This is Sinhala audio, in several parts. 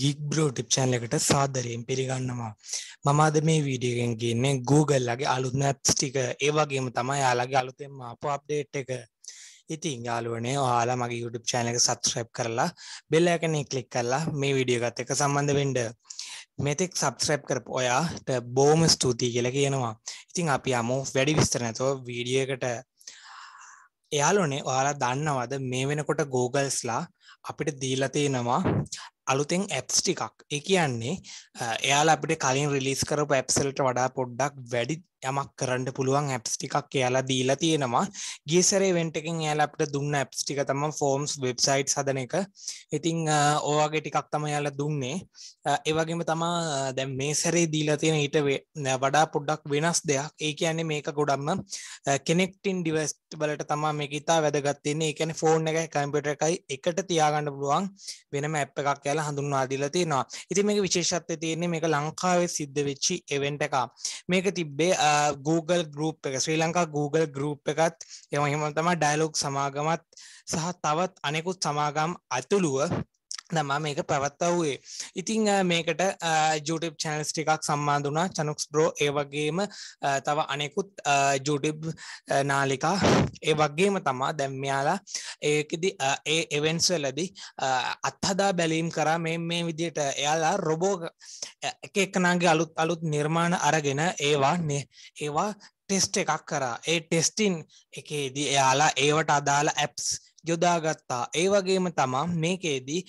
ගිග්බ්‍රෝ ටිප් චැන්ලකට සාදරයෙන් පිළිගන්නවා මම අද මේ වීඩියගෙන් කියන්නේ Googleලගේ අලුත් නැප්ස් ටික ඒ වගේම තමයි යාලගේ අලුතෙන්ම ආපු අප්ඩේට් එක ඉතින් යාළුවනේ ඔයාලා මගේ YouTube channel එක subscribe කරලා bell icon එක click කරලා මේ වීඩියෝ එකත් එක්ක සම්බන්ධ වෙන්න මෙතෙක් subscribe කරපු ඔයාට බොහොම ස්තුතියි කියලා කියනවා ඉතින් අපි යමු වැඩි විස්තර නැතුව වීඩියෝ එකට එයාලෝනේ ඔයාලා දන්නවද මේ වෙනකොට Googleස්ලා අපිට දීලා තියෙනවා අලුතෙන් ඇප්ස් ටිකක් ඒ කියන්නේ එයාල අපිට කලින් රිලිස් කර පැප්සල්ට වඩා පොඩ්ඩක් වැඩි යමක් කරන්න පුළුවන් ඇප්ස් ටිකක් කියලා දීලා තියෙනවා ගේසරේ වෙන්ටකින් යාල අපට දුන්න ඇප්ස් ටික තම ෆෝම්ස් වෙබ්සයිට් හදන එක ඉතිං ඕවාගේ ටිකක් තම යාල දුන්නේ ඒවගේම තමා දැ මේසරේ දීලා තියෙන ඊට වඩා පොඩ්ඩක් වෙනස් දෙයක් ඒ කියන්නේ මේක ගොඩම්ම කෙනෙක්ටින් ඩිවස්ට බලට තමා මේ ඉතා වැදගත්තින්නේ එකන ෆෝන් එක කම්පිට එකයි එකට තියාගන්න පුළුවන් වෙනම ඇප් එකක් කියලා හඳුන්වා දීලා තියෙනවා ඉති මේක විශේෂත්ය තියන්නේ මේක ලංකාවේ සිද්ධ වෙච්චි එවෙන්ට එක මේක තිබ්බේ Google ගරුප් එක ශ්‍රී ලංකා Google ගරුප් එකත් එම හෙම තම ඩයිලොක් සමාගමත් සහ තවත් අනෙකුත් සමාගම් අතුළුව දමා මේක පැවත්තව්වේ ඉතිං මේකට ජුටබ් චැනල්ස් ටිකක් සම්මාදුනා චනුක්ස් බ්‍රෝ ඒවගේම තව අනෙකුත් ජුඩබ් නාලිකා ඒ වගේම තමා දැම්මයාලා ඒකදි ඒ එවෙන්ස්වලදි අත්හදා බැලීම් කරා මෙ මේ විදියට එයාලා රොබෝ එක එකනාගේ අලුත් අලුත් නිර්මාණ අරගෙන ඒවා ඒවා ටෙස්ට එකක් කරා ඒ ටෙස්ටින් එකේදී එයාලා ඒවට අදාළ ඇප්ස් යොදාගත්තා ඒ වගේම තමා මේකේදී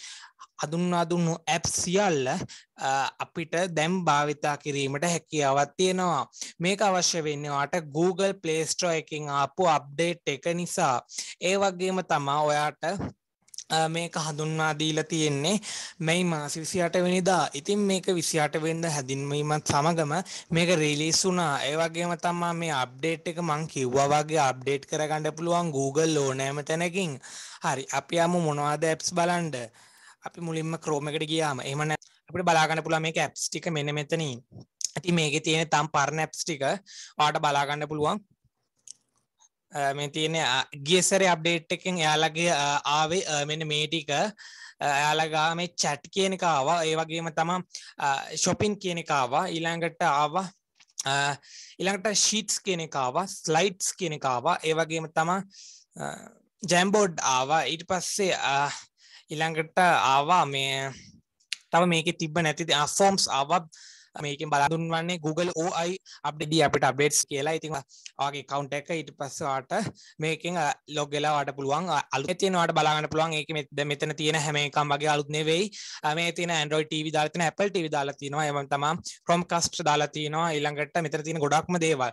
හඳුන් අදුන්නු ඇප් සියල්ල අපිට දැම් භාවිතා කිරීමට හැකියාවත් තියෙනවා මේක අවශ්‍ය වෙන්නවාට Google පලේස්ට්‍රෝ එකින් ආපු අප්ඩේට් එක නිසා ඒ වගේම තමා ඔයාට මේක හඳුන්වා දීලා තියෙන්නේ මේ මාස 28 වෙනිදා. ඉතින් මේක 28 වෙනිදා හැදින්වීමත් සමගම මේක රිලීස් වුණා. ඒ වගේම තමයි මේ අප්ඩේට් එක මම කිව්වා වගේ අප්ඩේට් කරගන්න පුළුවන් Google ඕනෑම තැනකින්. හරි. අපි යමු මොනවද apps බලන්න. අපි මුලින්ම Chrome එකට ගියාම එහෙම නැත්නම් අපිට බලා ගන්න පුළුවන් මේක apps ටික මෙන්න මෙතනින්. ඉතින් මේකේ තියෙන තම් පරණ apps ටික ඔයාලට බලා ගන්න පුළුවන්. මේ තියෙන ගියසර අප්ඩේට් එකෙන් එයාලගේ ආවේ මෙන්න මේටික යාලගා මේ චැට් කියන කාවා ඒ වගේම තමා ශොපින් කියන කාවා ඊළඟට ආවා ඉළඟට ශීට්ස් කියන කාවා ස්ලයිට්ස් කියන කාවා ඒවගේම තමා ජැම්බෝඩ් ආවා ඊට පස්සේ ඉළඟට ආවා මේ තව මේක තිබ නැති ෆෝම්ස් ආවත් මේකින් බලඳුන් වන්නේ Google OI අපිට අපිට අපබේට්ස් කියලා ඉතින් ආගේ කවුන්ට එක ඉට පස්සවාට මේකින් ලොගලාට පුළුවන් අලු තියනවාට බලාගන්න පුළුවන් ඒක මෙද මෙතන තියෙන හැමකම් වගේ අලුත්නෙවෙයි මේ තින ඇන්ඩරෝයි ටව දාලතන Apple ටව දාලතිනවා එම තමා ක්‍රොම් කස්ට් දාලතිනවා ඉල්ළඟට මෙතර තියෙන ගොඩක්ම දේවල්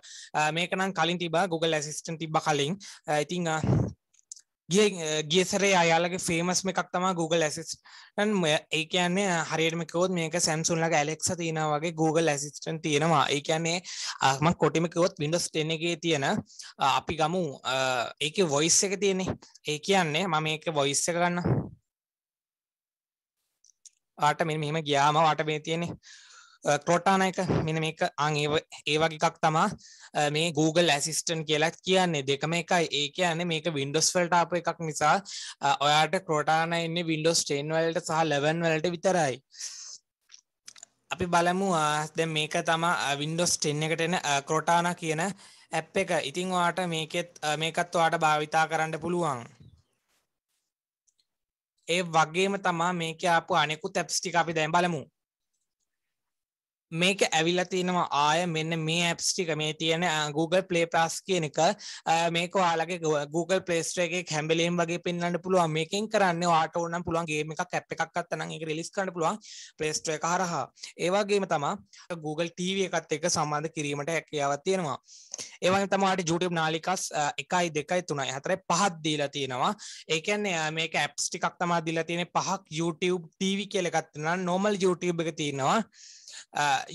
මේකනම් කලින් තිබ Google ඇසිස්ටන් තිබ කලින් ඉතිං ගිය ගියසරේ අයාලගේ ෆේමස්ම එකක් තමා Google ඇසිස්ටන් ඒ කියන්නේ හරියටමකවොත් මේක සැම්සුන්ලක ඇලෙක්ස තියෙන වගේ Google ඇසිස්ටන් තියෙනවා ඒ කියන්නේ අම කොටිමකවොත් විඩස් ටෙන එකේ තියෙන අපි ගමු ඒක වොයිස් එක තියෙනෙ ඒ කියන්නේ මම ඒක වොයිස්ස ගන්න ආට මෙ මෙහෙම ගියාම වාට මේ තියෙනෙ ක්‍රෝටාන එක මෙන මේක අං ඒ වගේකක් තමා මේ Google ඇසිස්ටන් කියලත් කියන්නේ දෙකම එකයි ඒ කියන්නේ මේක වින්ඩෝස් වලට අප එකක් නිසා ඔයාට ක්‍රෝටාන එන්නේ වින්ඩෝස් 10 වලට සහ 11 වලට විතරයි අපි බලමු දැ මේක තමා වින්ඩෝස් 10 එකට එන ක්‍රෝටාන කියන ඇප් එක ඉතිං වාට මේකෙත් මේකත් වාට භාවිතා කරන්න පුළුවන් ඒ වගේම තමා මේක අපපු අනෙකු තැප්ස්ටික අපි දැම් බලමු මේක ඇවිල්ලා තිනවා ආය මෙන්න මේ ඇප්ස් ටික මේ තියෙන Google Play Plus කියන එක මේක ඔයාලගේ Google Play Store එකේ හැම්බෙලෙන් වගේ පෙන්වන්න පුළුවන් මේකෙන් කරන්නේ ඔයාට ඕන නම් පුළුවන් ගේම් එකක් ඇප් එකක් අත්තනම් ඒක රිලීස් කරන්න පුළුවන් Play Store එක හරහා ඒ වගේම තමයි Google TV එකත් එක්ක සම්බන්ධ කිරීමට හැකියාවක් තියෙනවා ඒ වගේම තමයි ඔයාට YouTube නාලිකාස් 1 2 3 4 5ක් දීලා තියෙනවා ඒ කියන්නේ මේක ඇප්ස් ටිකක් තමයි දීලා තියෙන්නේ පහක් YouTube TV කියලා එකක් තියෙනවා normal YouTube එක තියෙනවා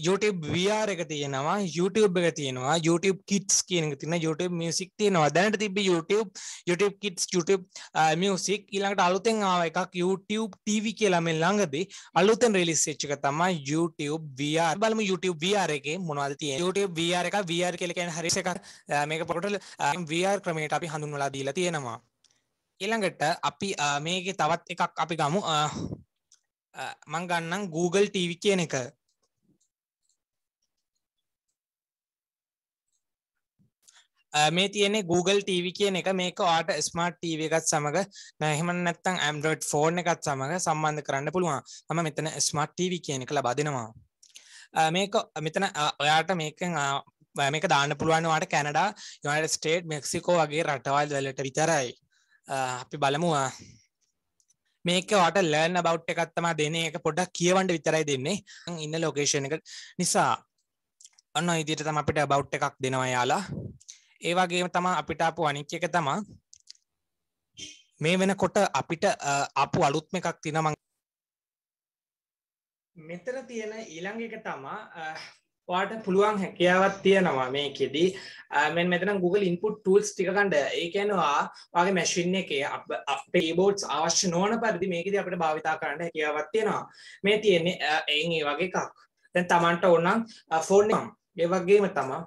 YouTube වR එක තියෙනවා YouTube එක තියෙනවා YouTube කිටස් කියන තින YouTube මියසික් තියෙනවා දැනට තිබ YouTube YouTube kids YouTube music ඊළඟට අලුතෙන් ආව එකක් YouTube TV කියලාම ළඟදී අලුතෙන් රිලිස් වෙච්ච එක තමයි YouTube VR බලමු YouTube VR එකේ මොනවද තියෙන්නේ YouTube VR එක VR කියලා කියන්නේ හරි එකක් මේක පොරටල් VR ක්‍රමයට අපි හඳුන්වලා දීලා තියෙනවා ඊළඟට අපි මේකේ තවත් එකක් අපි ගමු මං ගන්නම් Google TV කියන එක මේ තියනෙ Google TV කියන එක මේක ආට ස්මර්ට් TV එකත් සමඟ නැහෙම නැත්තං ඇම්ඩරෝඩ් ෆෝර්න එකත් සමඟ සම්බන්ධ කරන්න පුළුවන් ම මෙතන ස්මර්ට් TV කියන එක ලබදිනවා මේක මෙතන ඔයාට මේකෙන් මේක දාන්න පුළුවන්වාට කැනඩා යොනට ස්ටේට් මෙක්සිකෝ වගේ රටවල් වලට විතරයි අපි බලමුවා මේක වට ලර්න බෞට් එකත්තමා දෙන එක පොඩක් කියවන්ට විතරයි දෙන්නේ ඉන්න ලොකේෂණ එක නිසා ඔන්න ඉදිට තම අපිට බෞට් එකක් දෙනවා යාලා ඒවාගේ තම අපිට අපපු අනිච්ච එක තමා මේ වෙනකොට අපිට අපපු අලුත්ම එකක් තිනමං මෙතර තියෙන ඊළඟ එක තමා වාට පුළුවන් හැකියාවත් තියෙනවා මේකෙදි මෙන් මෙතන Google ඉන්පුට් ටූල්ස් ටික ගන්න ඒකනවා වගේ මැෂින් එකේ අපේ කීබෝඩ්ස් අවශ්‍ය නොවන පරිදි මේකෙදි අපිට භාවිතා කරන්න හැකියාවක් තියෙනවා මේ තියෙන්නේ එන් ඒ වගේ එකක් දැන් Tamanට ඕනනම් ෆෝන් එක ඒ වගේම තමයි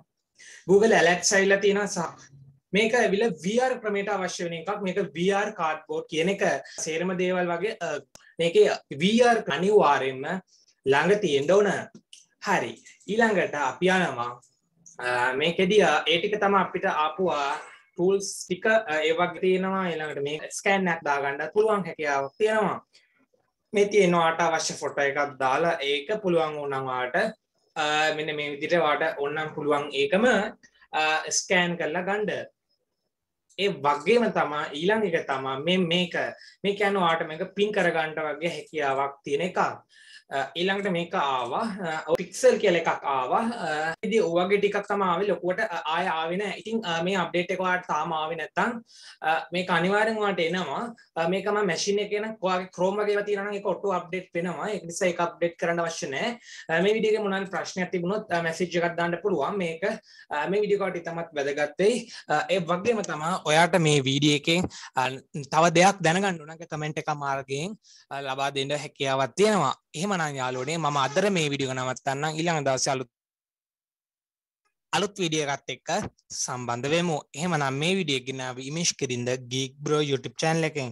Google ඇලක්සයිල්ල තියෙන සහ මේක ඇවිල VR ක්‍රමයට අවශ්‍ය වෙන එකක් මේක VR කාඩ්බෝඩ් කියන එක සේරම දේවල් වගේ මේක VR අනිවාර්යෙන්ම ළඟ තියෙන්න ඕන හරි ඊළඟට අපි යනවා මේකෙදී ඒ ටික තමයි අපිට ආපුවා ටූල්ස් ටික ඒ වගේ තියෙනවා ඊළඟට මේ ස්කෑන් එකක් දාගන්න පුළුවන් හැකියාවක් තියෙනවා මේ තියෙනවා අට අවශ්‍ය ෆොටෝ එකක් දාලා ඒක පුළුවන් වුණාට මෙන මේ විදිට වාට ඔන්නම් පුළුවන් ඒකම ස්කෑන් කරලා ගණ්ඩ ඒ වගේම තමා ඊළඟ එක තමා මේ මේක මේ කැන ආටම එක පින් කරගන්ට වගේ හැකියාවක් තියෙන එකක් ඊළඟට මේක ආවා පික්සල් කියල එකක් ආවා ඉදි ඔවගේ ටිකක් තමාව ලොකුවට ආය ආවෙන ඉතින් මේ අප්ඩේට් එකවාට තාමාව නැත්තං මේ අනිවාරෙන්වාට එනවා මේකම මැසින එකන කවාගේ ක්‍රෝමගේ තිරන කොට්ටු අප්ඩේට් වෙනවා එනිස එක අප්ඩේට් කරන්න වශනෑ මේ විඩිය මුණන් ප්‍රශ්නයක් තිබුණොත් මැසිජ්ජගත්දාන්න පුළුවන් මේක මේ විඩිකෝට ඉතමත් වැදගත්තෙයි ඒ වගේම තමා ඔයාට මේ වීඩිය එකෙන් තව දෙයක් දැනගන්නුනක කමෙන්ට් එක මාර්ගයෙන් ලබා දෙඩ හැකියාවත් තියෙනවා එහෙමනම් යාළුවනේ මම අදර මේ වීඩියෝ නවත්තන්නම් ඊළඟ දවසේ අලුත් අලුත් වීඩියෝ එකත් එක්ක සම්බන්ධ වෙමු. එහෙමනම් මේ වීඩියෝ ගෙනාවි ඉමේජ් කිරින්ද Geek Bro YouTube channel එකෙන්.